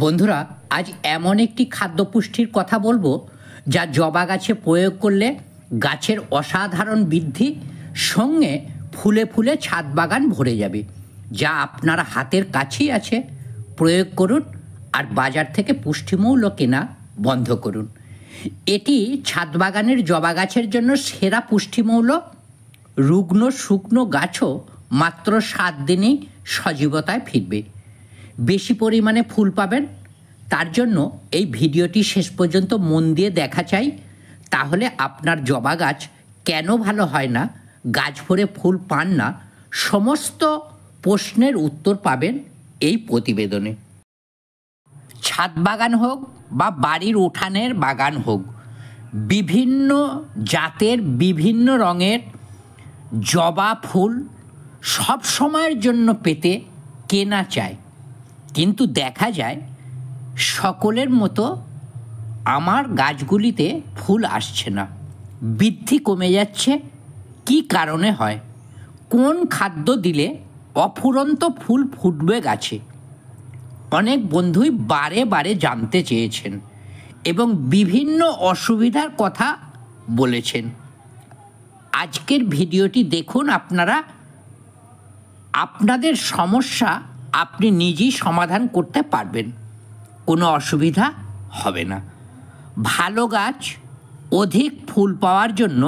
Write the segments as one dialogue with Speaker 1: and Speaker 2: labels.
Speaker 1: বন্ধুরা আজ এমন একটি খাদ্যপুষ্টির কথা বলবো যা জবা গাছে প্রয়োগ করলে গাছের অসাধারণ বৃদ্ধি সঙ্গে ফুলে ফুলে ছাদ বাগান ভরে যাবে যা আপনার হাতের কাছেই আছে প্রয়োগ করুন আর বাজার থেকে পুষ্টিমূল্য কেনা বন্ধ করুন এটি ছাদ বাগানের জবা গাছের জন্য সেরা পুষ্টিমূল্য রুগ্ন শুকনো গাছও মাত্র সাত দিনেই সজীবতায় ফিরবে বেশি পরিমাণে ফুল পাবেন তার জন্য এই ভিডিওটি শেষ পর্যন্ত মন দিয়ে দেখা চাই তাহলে আপনার জবা গাছ কেন ভালো হয় না গাছ ভরে ফুল পান না সমস্ত প্রশ্নের উত্তর পাবেন এই প্রতিবেদনে ছাদ বাগান হোক বা বাড়ির উঠানের বাগান হোক বিভিন্ন জাতের বিভিন্ন রঙের জবা ফুল সব সময়ের জন্য পেতে কেনা চায় কিন্তু দেখা যায় সকলের মতো আমার গাছগুলিতে ফুল আসছে না বৃদ্ধি কমে যাচ্ছে কি কারণে হয় কোন খাদ্য দিলে অফুরন্ত ফুল ফুটবে গাছে অনেক বন্ধুই বারে বারে জানতে চেয়েছেন এবং বিভিন্ন অসুবিধার কথা বলেছেন আজকের ভিডিওটি দেখুন আপনারা আপনাদের সমস্যা আপনি নিজেই সমাধান করতে পারবেন কোনো অসুবিধা হবে না ভালো গাছ অধিক ফুল পাওয়ার জন্য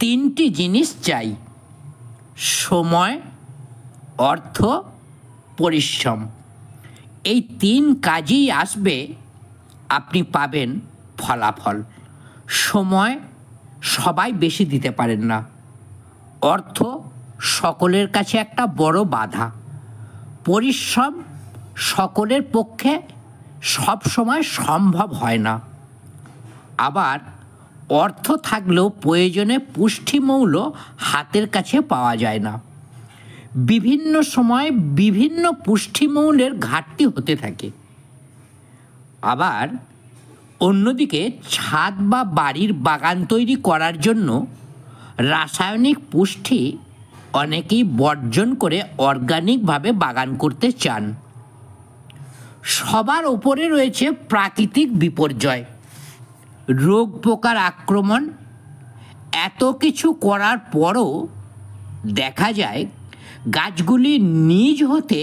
Speaker 1: তিনটি জিনিস চাই সময় অর্থ পরিশ্রম এই তিন কাজই আসবে আপনি পাবেন ফলাফল সময় সবাই বেশি দিতে পারেন না অর্থ সকলের কাছে একটা বড় বাধা পরিশ্রম সকলের পক্ষে সব সময় সম্ভব হয় না আবার অর্থ থাকলেও প্রয়োজনে পুষ্টিমৌল হাতের কাছে পাওয়া যায় না বিভিন্ন সময় বিভিন্ন পুষ্টিমৌলের ঘাটতি হতে থাকে আবার অন্যদিকে ছাদ বা বাড়ির বাগান তৈরি করার জন্য রাসায়নিক পুষ্টি অনেকেই বর্জন করে অর্গানিকভাবে বাগান করতে চান সবার ওপরে রয়েছে প্রাকৃতিক বিপর্যয় রোগ পোকার আক্রমণ এত কিছু করার পরও দেখা যায় গাছগুলি নিজ হতে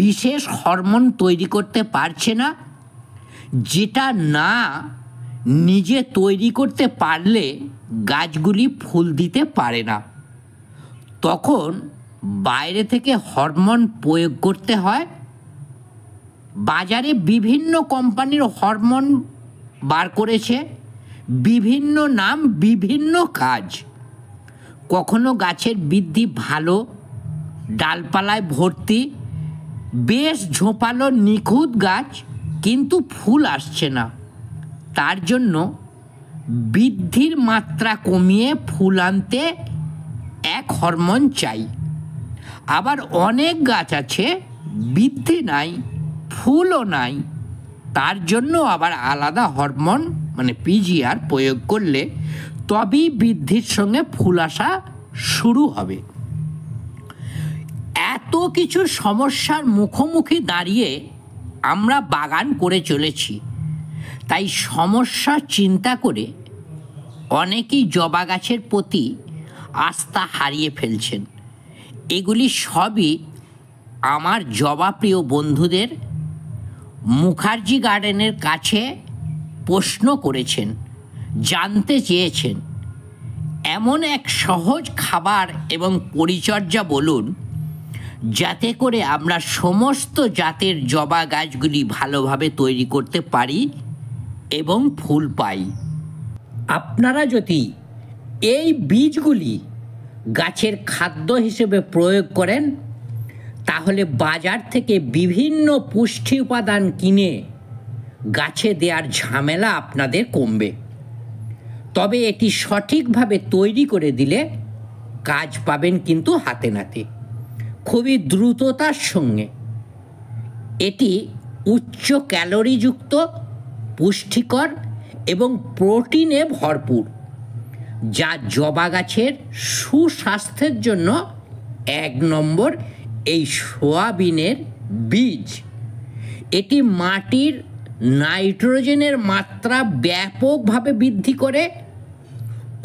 Speaker 1: বিশেষ হরমোন তৈরি করতে পারছে না যেটা না নিজে তৈরি করতে পারলে গাছগুলি ফুল দিতে পারে না তখন বাইরে থেকে হরমোন প্রয়োগ করতে হয় বাজারে বিভিন্ন কোম্পানির হরমোন বার করেছে বিভিন্ন নাম বিভিন্ন কাজ কখনো গাছের বৃদ্ধি ভালো ডালপালায় ভর্তি বেশ ঝোপালো নিখুঁত গাছ কিন্তু ফুল আসছে না তার জন্য বৃদ্ধির মাত্রা কমিয়ে ফুল আনতে এক হরমোন চাই আবার অনেক গাছ আছে বৃদ্ধি নাই ফুলও নাই তার জন্য আবার আলাদা হরমোন মানে পিজিআর প্রয়োগ করলে তবেই বৃদ্ধির সঙ্গে ফুল আসা শুরু হবে এত কিছু সমস্যার মুখোমুখি দাঁড়িয়ে আমরা বাগান করে চলেছি তাই সমস্যা চিন্তা করে অনেকেই জবা গাছের প্রতি আস্থা হারিয়ে ফেলছেন এগুলি সবই আমার জবাপ্রিয় বন্ধুদের মুখার্জি গার্ডেনের কাছে প্রশ্ন করেছেন জানতে চেয়েছেন এমন এক সহজ খাবার এবং পরিচর্যা বলুন যাতে করে আমরা সমস্ত জাতের জবা গাছগুলি ভালোভাবে তৈরি করতে পারি এবং ফুল পাই আপনারা যদি এই বীজগুলি গাছের খাদ্য হিসেবে প্রয়োগ করেন তাহলে বাজার থেকে বিভিন্ন পুষ্টি উপাদান কিনে গাছে দেওয়ার ঝামেলা আপনাদের কমবে তবে এটি সঠিকভাবে তৈরি করে দিলে কাজ পাবেন কিন্তু হাতে নাতে খুবই দ্রুততার সঙ্গে এটি উচ্চ ক্যালোরিযুক্ত পুষ্টিকর এবং প্রোটিনে ভরপুর যা জবা গাছের সুস্বাস্থ্যের জন্য এক নম্বর এই সোয়াবিনের বীজ এটি মাটির নাইট্রোজেনের মাত্রা ব্যাপকভাবে বৃদ্ধি করে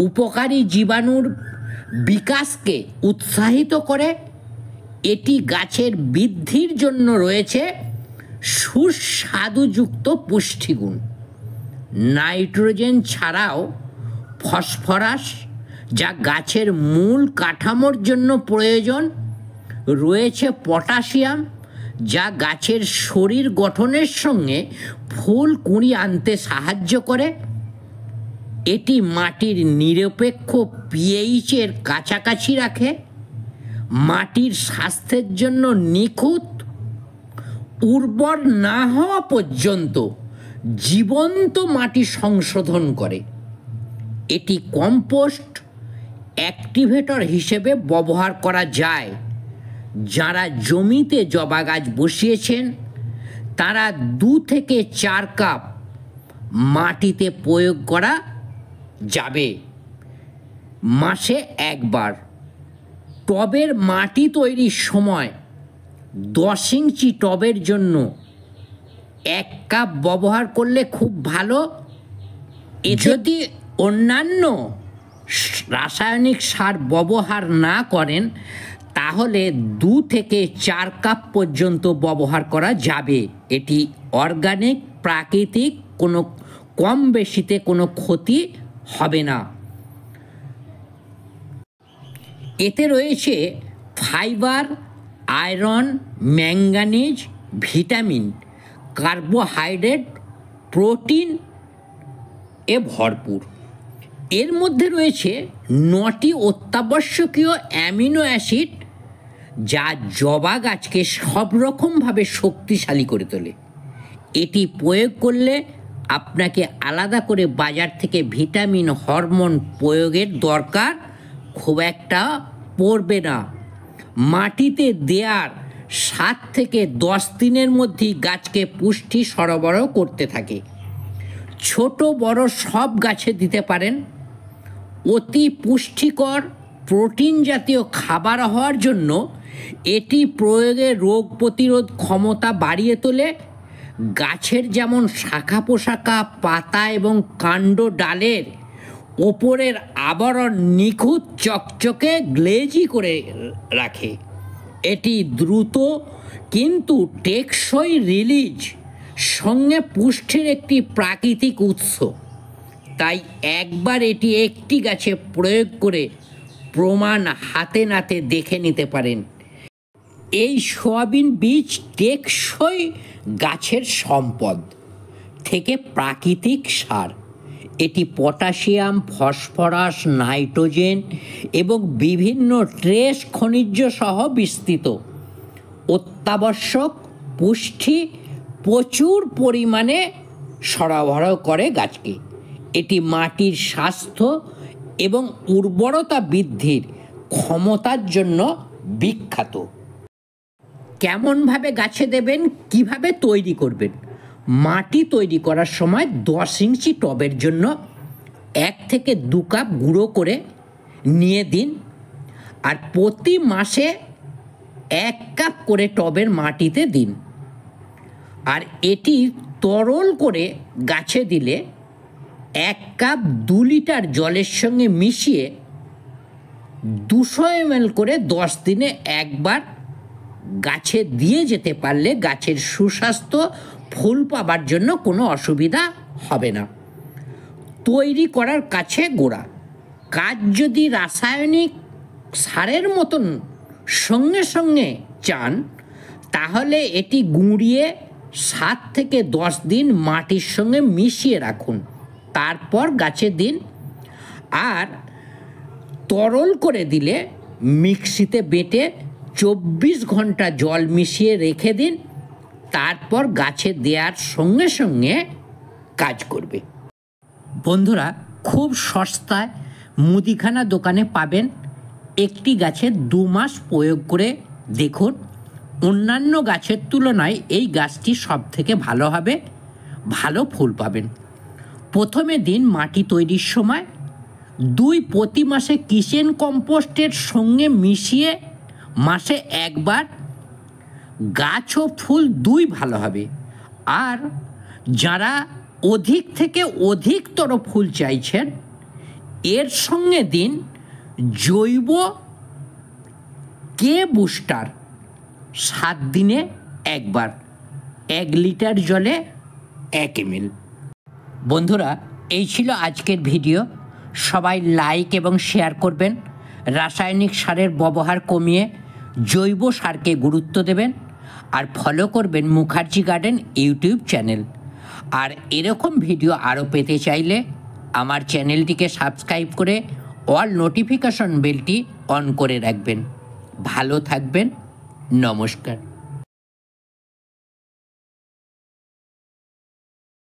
Speaker 1: উপকারী জীবাণুর বিকাশকে উৎসাহিত করে এটি গাছের বৃদ্ধির জন্য রয়েছে সুস্বাদুযুক্ত পুষ্টিগুণ নাইট্রোজেন ছাড়াও ফসফরাস যা গাছের মূল কাঠামোর জন্য প্রয়োজন রয়েছে পটাশিয়াম যা গাছের শরীর গঠনের সঙ্গে ফুল কুঁড়ি আনতে সাহায্য করে এটি মাটির নিরপেক্ষ পিএইচের কাছাকাছি রাখে মাটির স্বাস্থ্যের জন্য নিখুঁত উর্বর না হওয়া পর্যন্ত জীবন্ত মাটি সংশোধন করে এটি কম্পোস্ট অ্যাক্টিভেটর হিসেবে ব্যবহার করা যায় যারা জমিতে জবা গাছ বসিয়েছেন তারা দু থেকে চার কাপ মাটিতে প্রয়োগ করা যাবে মাসে একবার টবের মাটি তৈরির সময় দশ ইঞ্চি টবের জন্য এক কাপ ব্যবহার করলে খুব ভালো যদি অন্যান্য রাসায়নিক সার ব্যবহার না করেন তাহলে দু থেকে চার কাপ পর্যন্ত ব্যবহার করা যাবে এটি অর্গানিক প্রাকৃতিক কোনো কম বেশিতে কোনো ক্ষতি হবে না এতে রয়েছে fibre iron manganese vitamin carbohydrate protein এ ভরপুর এর মধ্যে রয়েছে নটি অত্যাবশ্যকীয় অ্যামিনো অ্যাসিড যা জবা গাছকে সব রকমভাবে শক্তিশালী করে তোলে এটি প্রয়োগ করলে আপনাকে আলাদা করে বাজার থেকে ভিটামিন হরমোন প্রয়োগের দরকার খুব একটা পড়বে না মাটিতে দেয়ার সাত থেকে দশ দিনের মধ্যেই গাছকে পুষ্টি সরবরাহ করতে থাকে ছোট বড় সব গাছে দিতে পারেন অতি পুষ্টিকর প্রোটিন জাতীয় খাবার হওয়ার জন্য এটি প্রয়োগে রোগ প্রতিরোধ ক্ষমতা বাড়িয়ে তোলে গাছের যেমন শাখা পোশাকা পাতা এবং কাণ্ড ডালের ওপরের আবরণ নিখুঁত চকচকে গ্লেজি করে রাখে এটি দ্রুত কিন্তু টেকসই রিলিজ সঙ্গে পুষ্টির একটি প্রাকৃতিক উৎস তাই একবার এটি একটি গাছে প্রয়োগ করে প্রমাণ হাতে নাতে দেখে নিতে পারেন এই সোয়াবিন বীজ টেকসই গাছের সম্পদ থেকে প্রাকৃতিক সার এটি পটাশিয়াম ফসফরাস নাইট্রোজেন এবং বিভিন্ন ট্রেস খনিজ সহ বিস্তৃত অত্যাবশ্যক পুষ্টি প্রচুর পরিমাণে সরবরাহ করে গাছকে এটি মাটির স্বাস্থ্য এবং উর্বরতা বৃদ্ধির ক্ষমতার জন্য বিখ্যাত কেমনভাবে গাছে দেবেন কিভাবে তৈরি করবেন মাটি তৈরি করার সময় দশ ইঞ্চি টবের জন্য এক থেকে দু কাপ গুঁড়ো করে নিয়ে দিন আর প্রতি মাসে এক কাপ করে টবের মাটিতে দিন আর এটি তরল করে গাছে দিলে এক কাপ দু লিটার জলের সঙ্গে মিশিয়ে দুশো এম করে দশ দিনে একবার গাছে দিয়ে যেতে পারলে গাছের সুস্বাস্থ্য ফুল পাবার জন্য কোনো অসুবিধা হবে না তৈরি করার কাছে গোড়া কাজ যদি রাসায়নিক সারের মতন সঙ্গে সঙ্গে চান তাহলে এটি গুঁড়িয়ে সাত থেকে দশ দিন মাটির সঙ্গে মিশিয়ে রাখুন তারপর গাছে দিন আর তরল করে দিলে মিক্সিতে বেটে চব্বিশ ঘন্টা জল মিশিয়ে রেখে দিন তারপর গাছে দেওয়ার সঙ্গে সঙ্গে কাজ করবে বন্ধুরা খুব সস্তায় মুদিখানা দোকানে পাবেন একটি গাছে দু মাস প্রয়োগ করে দেখুন অন্যান্য গাছের তুলনায় এই গাছটি সব থেকে ভালো হবে ভালো ফুল পাবেন প্রথমে দিন মাটি তৈরির সময় দুই প্রতি মাসে কিচেন কম্পোস্টের সঙ্গে মিশিয়ে মাসে একবার গাছ ও ফুল দুই ভালো হবে আর যারা অধিক থেকে অধিকতর ফুল চাইছেন এর সঙ্গে দিন জৈব কে বুস্টার সাত দিনে একবার এক লিটার জলে এক এমএল বন্ধুরা এই ছিল আজকের ভিডিও সবাই লাইক এবং শেয়ার করবেন রাসায়নিক সারের ব্যবহার কমিয়ে জৈব সারকে গুরুত্ব দেবেন আর ফলো করবেন মুখার্জি গার্ডেন ইউটিউব চ্যানেল আর এরকম ভিডিও আরও পেতে চাইলে আমার চ্যানেলটিকে সাবস্ক্রাইব করে অল নোটিফিকেশন বেলটি অন করে রাখবেন ভালো থাকবেন নমস্কার